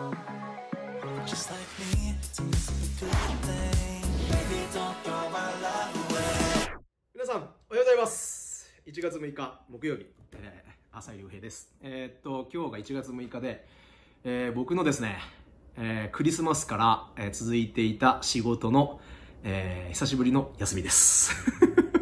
皆さん、おはようございます。1月6日木曜日、えー、朝夕平です。えー、っと、今日が1月6日で、えー、僕のですね、えー、クリスマスから、え続いていた仕事の、えー、久しぶりの休みです。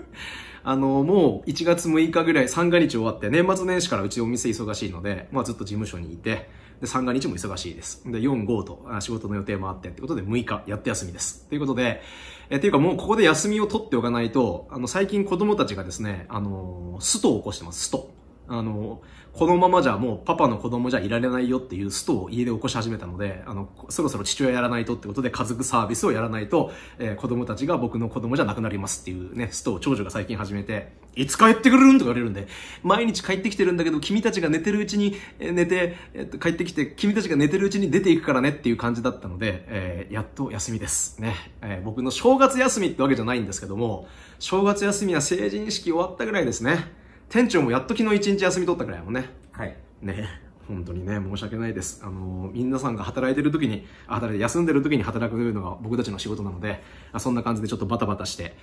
あの、もう1月6日ぐらい、三が日終わって、年末年始からうちお店忙しいので、まあずっと事務所にいて、で、三が日も忙しいです。で、四、五と仕事の予定もあってってことで六日やって休みです。ということで、えっていうかもうここで休みを取っておかないと、あの、最近子供たちがですね、あのストを起こしてます、スト。あの、このままじゃもうパパの子供じゃいられないよっていうストを家で起こし始めたので、あの、そろそろ父親やらないとってことで家族サービスをやらないと、えー、子供たちが僕の子供じゃなくなりますっていうね、ストを長女が最近始めて、いつ帰ってくるんとか言われるんで、毎日帰ってきてるんだけど、君たちが寝てるうちに、えー、寝て、えー、帰ってきて、君たちが寝てるうちに出ていくからねっていう感じだったので、えー、やっと休みですね。えー、僕の正月休みってわけじゃないんですけども、正月休みは成人式終わったぐらいですね。店長もやっと昨日一日休み取ったくらいもんね。はい。ね本当にね、申し訳ないです。あの、皆さんが働いてる時に、働いて休んでる時に働くのが僕たちの仕事なので、そんな感じでちょっとバタバタして、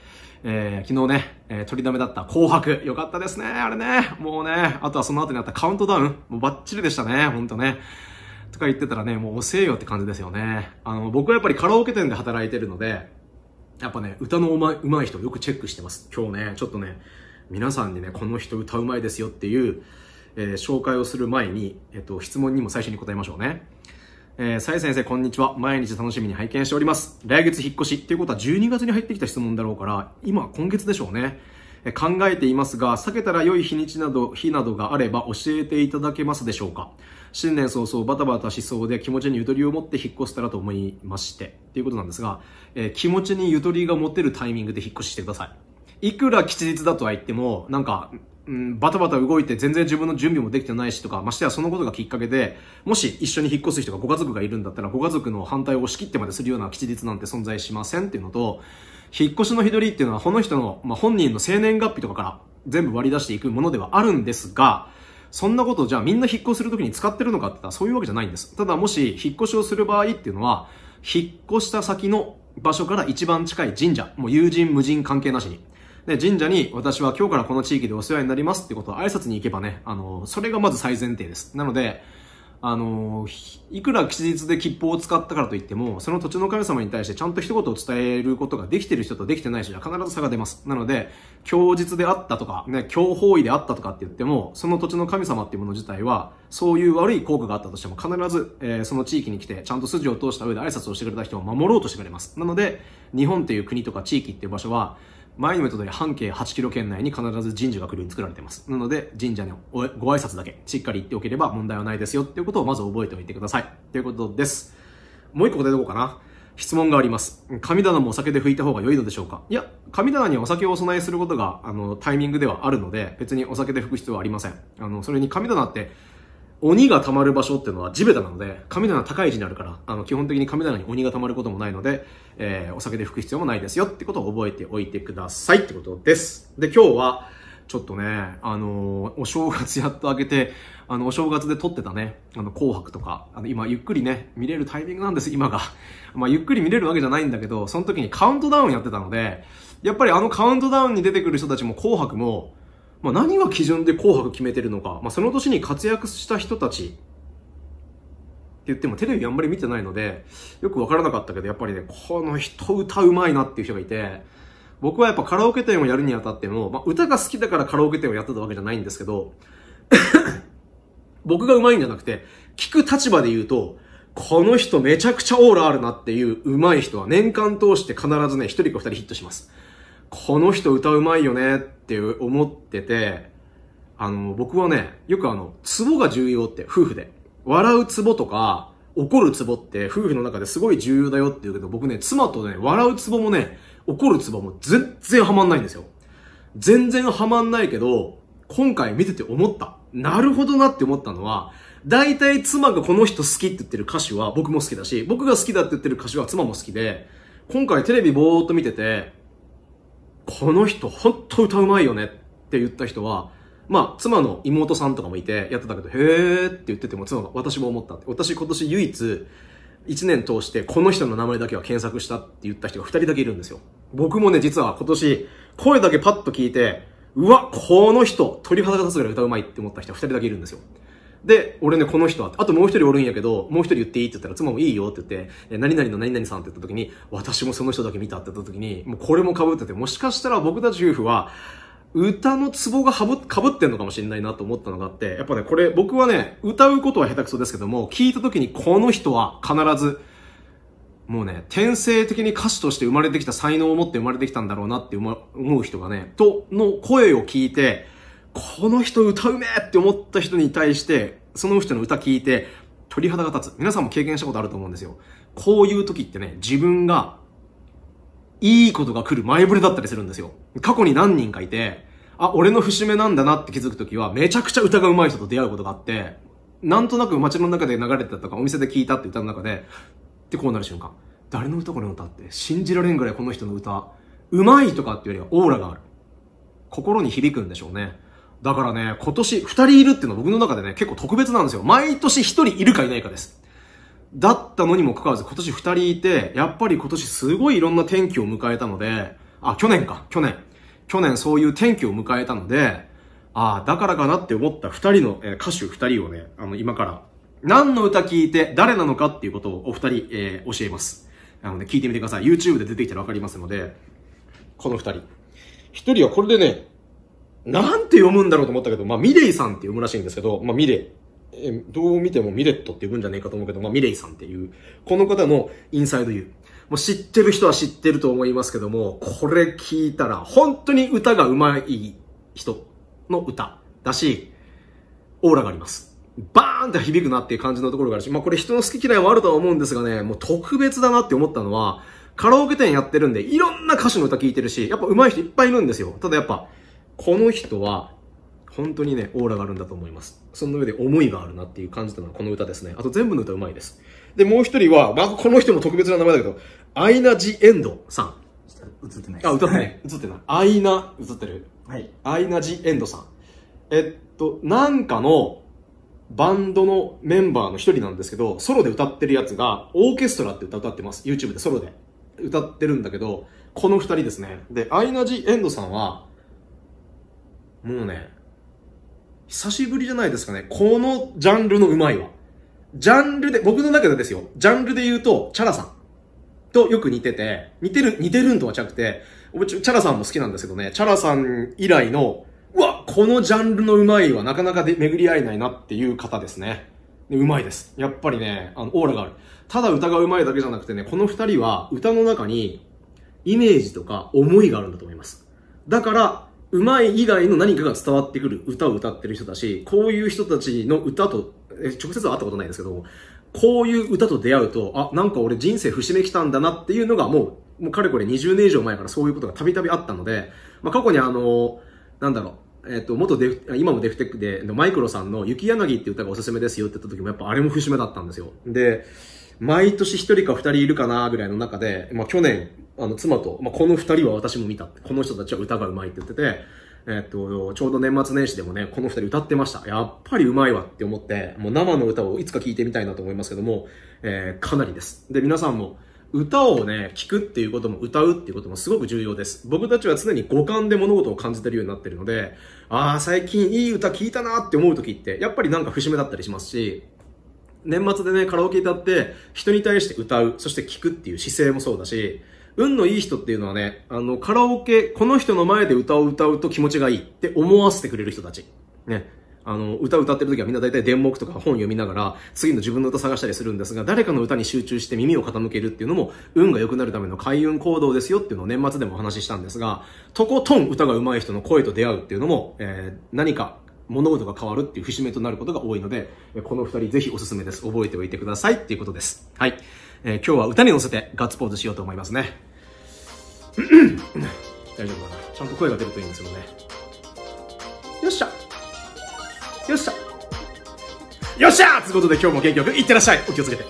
えー、昨日ね、えー、取りだめだった紅白、よかったですね、あれね。もうね、あとはその後にあったカウントダウン、もうバッチリでしたね、ほんとね。とか言ってたらね、もう遅えよって感じですよね。あの、僕はやっぱりカラオケ店で働いてるので、やっぱね、歌のうまうまい人よくチェックしてます。今日ね、ちょっとね、皆さんにね、この人歌うまいですよっていう、えー、紹介をする前に、えっ、と、質問にも最初に答えましょうね。えー、さえ先生、こんにちは。毎日楽しみに拝見しております。来月引っ越しっていうことは12月に入ってきた質問だろうから、今、今月でしょうね。え考えていますが、避けたら良い日にちなど、日などがあれば教えていただけますでしょうか。新年早々バタバタしそうで気持ちにゆとりを持って引っ越したらと思いまして、ということなんですが、えー、気持ちにゆとりが持てるタイミングで引っ越ししてください。いくら吉日だとは言っても、なんか、うん、バタバタ動いて全然自分の準備もできてないしとか、ましてやそのことがきっかけで、もし一緒に引っ越す人がご家族がいるんだったら、ご家族の反対を押し切ってまでするような吉日なんて存在しませんっていうのと、引っ越しの日取りっていうのは、この人の、まあ、本人の生年月日とかから全部割り出していくものではあるんですが、そんなことじゃあみんな引っ越しするときに使ってるのかって言ったらそういうわけじゃないんです。ただもし引っ越しをする場合っていうのは、引っ越した先の場所から一番近い神社、もう友人無人関係なしに、ね、神社に私は今日からこの地域でお世話になりますってことを挨拶に行けばね、あの、それがまず最前提です。なので、あの、いくら吉日で切符を使ったからといっても、その土地の神様に対してちゃんと一言を伝えることができてる人とできてない人には必ず差が出ます。なので、供日であったとか、ね、教法位であったとかって言っても、その土地の神様っていうもの自体は、そういう悪い効果があったとしても、必ず、えー、その地域に来て、ちゃんと筋を通した上で挨拶をしてくれた人を守ろうとしてくれます。なので、日本っていう国とか地域っていう場所は、前にも言った通り半径8キロ圏内に必ず神社が来るように作られています。なので神社にご挨拶だけしっかり言っておければ問題はないですよっていうことをまず覚えておいてください。ということです。もう一個答えておこうかな。質問があります。神棚もお酒で拭いた方が良いのでしょうかいや、神棚にお酒をお供えすることが、あの、タイミングではあるので、別にお酒で拭く必要はありません。あの、それに神棚って、鬼が溜まる場所っていうのは地べたなので、神棚高い位置にあるから、あの、基本的に神棚に鬼が溜まることもないので、えー、お酒で拭く必要もないですよってことを覚えておいてくださいってことです。で、今日は、ちょっとね、あのー、お正月やっと開けて、あの、お正月で撮ってたね、あの、紅白とか、あの、今、ゆっくりね、見れるタイミングなんです、今が。まあ、ゆっくり見れるわけじゃないんだけど、その時にカウントダウンやってたので、やっぱりあのカウントダウンに出てくる人たちも紅白も、まあ、何が基準で紅白決めてるのか、まあ、その年に活躍した人たちって言ってもテレビあんまり見てないので、よくわからなかったけど、やっぱりね、この人歌うまいなっていう人がいて、僕はやっぱカラオケ店をやるにあたっても、まあ、歌が好きだからカラオケ店をやってたわけじゃないんですけど、僕がうまいんじゃなくて、聞く立場で言うと、この人めちゃくちゃオーラあるなっていう上手い人は年間通して必ずね、一人か二人ヒットします。この人歌うまいよねって思ってて、あの、僕はね、よくあの、ツボが重要って、夫婦で。笑うツボとか、怒るツボって夫婦の中ですごい重要だよって言うけど、僕ね、妻とね、笑うツボもね、怒るツボも全然ハマんないんですよ。全然ハマんないけど、今回見てて思った。なるほどなって思ったのは、大体妻がこの人好きって言ってる歌手は僕も好きだし、僕が好きだって言ってる歌手は妻も好きで、今回テレビぼーっと見てて、この人ほんと歌うまいよねって言った人は、まあ、妻の妹さんとかもいてやってたけど、へーって言ってても、妻が私も思ったって。私今年唯一、1年通してこの人の名前だけは検索したって言った人が2人だけいるんですよ。僕もね、実は今年、声だけパッと聞いて、うわ、この人、鳥肌が立つぐらい歌うまいって思った人は2人だけいるんですよ。で、俺ね、この人は、あともう一人おるんやけど、もう一人言っていいって言ったら、妻もいいよって言って、え何々の何々さんって言った時に、私もその人だけ見たって言った時に、もうこれも被ってて、もしかしたら僕たち夫婦は、歌のツボがはぶ被ってんのかもしれないなと思ったのがあって、やっぱね、これ僕はね、歌うことは下手くそですけども、聞いた時にこの人は必ず、もうね、天性的に歌手として生まれてきた才能を持って生まれてきたんだろうなって思う人がね、と、の声を聞いて、この人歌うめえって思った人に対して、その人の歌聞いて、鳥肌が立つ。皆さんも経験したことあると思うんですよ。こういう時ってね、自分が、いいことが来る前触れだったりするんですよ。過去に何人かいて、あ、俺の節目なんだなって気づく時は、めちゃくちゃ歌が上手い人と出会うことがあって、なんとなく街の中で流れてたとか、お店で聞いたって歌の中で、ってこうなる瞬間。誰の歌この歌って、信じられんぐらいこの人の歌、上手いとかっていうよりはオーラがある。心に響くんでしょうね。だからね、今年2人いるっていうのは僕の中でね、結構特別なんですよ。毎年1人いるかいないかです。だったのにもかかわらず今年2人いて、やっぱり今年すごいいろんな天気を迎えたので、あ、去年か、去年。去年そういう天気を迎えたので、ああ、だからかなって思った2人の、えー、歌手2人をね、あの、今から、何の歌聞いて誰なのかっていうことをお二人、えー、教えます。あのね、聞いてみてください。YouTube で出てきたらわかりますので、この2人。1人はこれでね、なんて読むんだろうと思ったけど、まあ、ミレイさんって読むらしいんですけど、まあ、ミレイ。え、どう見てもミレットって呼ぶんじゃねえかと思うけど、まあ、ミレイさんっていう、この方のインサイドユー。もう知ってる人は知ってると思いますけども、これ聞いたら、本当に歌が上手い人の歌だし、オーラがあります。バーンって響くなっていう感じのところがあるし、まあこれ人の好き嫌いはあるとは思うんですがね、もう特別だなって思ったのは、カラオケ店やってるんで、いろんな歌手の歌聞いてるし、やっぱ上手い人いっぱいいるんですよ。ただやっぱ、この人は本当にね、オーラがあるんだと思います。その上で思いがあるなっていう感じたのはこの歌ですね。あと全部の歌うまいです。で、もう一人は、まあ、この人も特別な名前だけど、アイナ・ジ・エンドさん。映ってない。あ、歌ってない。映ってない。アイナ、映ってる。はい。アイナ・ジ・エンドさん。えっと、なんかのバンドのメンバーの一人なんですけど、ソロで歌ってるやつが、オーケストラって歌歌ってます。YouTube でソロで歌ってるんだけど、この二人ですね。で、アイナ・ジ・エンドさんは、もうね、久しぶりじゃないですかね。このジャンルのうまいわ。ジャンルで、僕の中でですよ。ジャンルで言うと、チャラさんとよく似てて、似てる、似てるんとはちゃくて、チャラさんも好きなんですけどね、チャラさん以来の、うわ、このジャンルのうまいはなかなかで巡り合えないなっていう方ですね。うまいです。やっぱりね、あの、オーラがある。ただ歌がうまいだけじゃなくてね、この二人は歌の中にイメージとか思いがあるんだと思います。だから、うまい以外の何かが伝わってくる歌を歌ってる人だし、こういう人たちの歌と、え直接は会ったことないんですけど、こういう歌と出会うと、あ、なんか俺人生節目来たんだなっていうのがもう、もうかれこれ20年以上前からそういうことがたびたびあったので、まあ、過去にあの、なんだろう、えっ、ー、と、元デフ、今もデフテックで、マイクロさんの雪柳って歌がおすすめですよって言った時もやっぱあれも節目だったんですよ。で、毎年1人か2人いるかなぐらいの中で、まあ、去年あの、妻と、まあ、この二人は私も見た。この人たちは歌がうまいって言ってて、えっと、ちょうど年末年始でもね、この二人歌ってました。やっぱりうまいわって思って、もう生の歌をいつか聴いてみたいなと思いますけども、えー、かなりです。で、皆さんも、歌をね、聞くっていうことも歌うっていうこともすごく重要です。僕たちは常に五感で物事を感じてるようになってるので、ああ、最近いい歌聴いたなって思う時って、やっぱりなんか節目だったりしますし、年末でね、カラオケ歌って、人に対して歌う、そして聴くっていう姿勢もそうだし、運のいい人っていうのはね、あの、カラオケ、この人の前で歌を歌うと気持ちがいいって思わせてくれる人たち。ね。あの、歌歌ってる時はみんな大体電目とか本読みながら、次の自分の歌探したりするんですが、誰かの歌に集中して耳を傾けるっていうのも、運が良くなるための開運行動ですよっていうのを年末でもお話ししたんですが、とことん歌が上手い人の声と出会うっていうのも、えー、何か物事が変わるっていう節目となることが多いので、この二人ぜひおすすめです。覚えておいてくださいっていうことです。はい。えー、今日は歌に乗せてガッツポーズしようと思いますね。大丈夫かなちゃんと声が出るといいんですよね。よっしゃよっしゃよっしゃということで今日も元気よくいってらっしゃいお気をつけて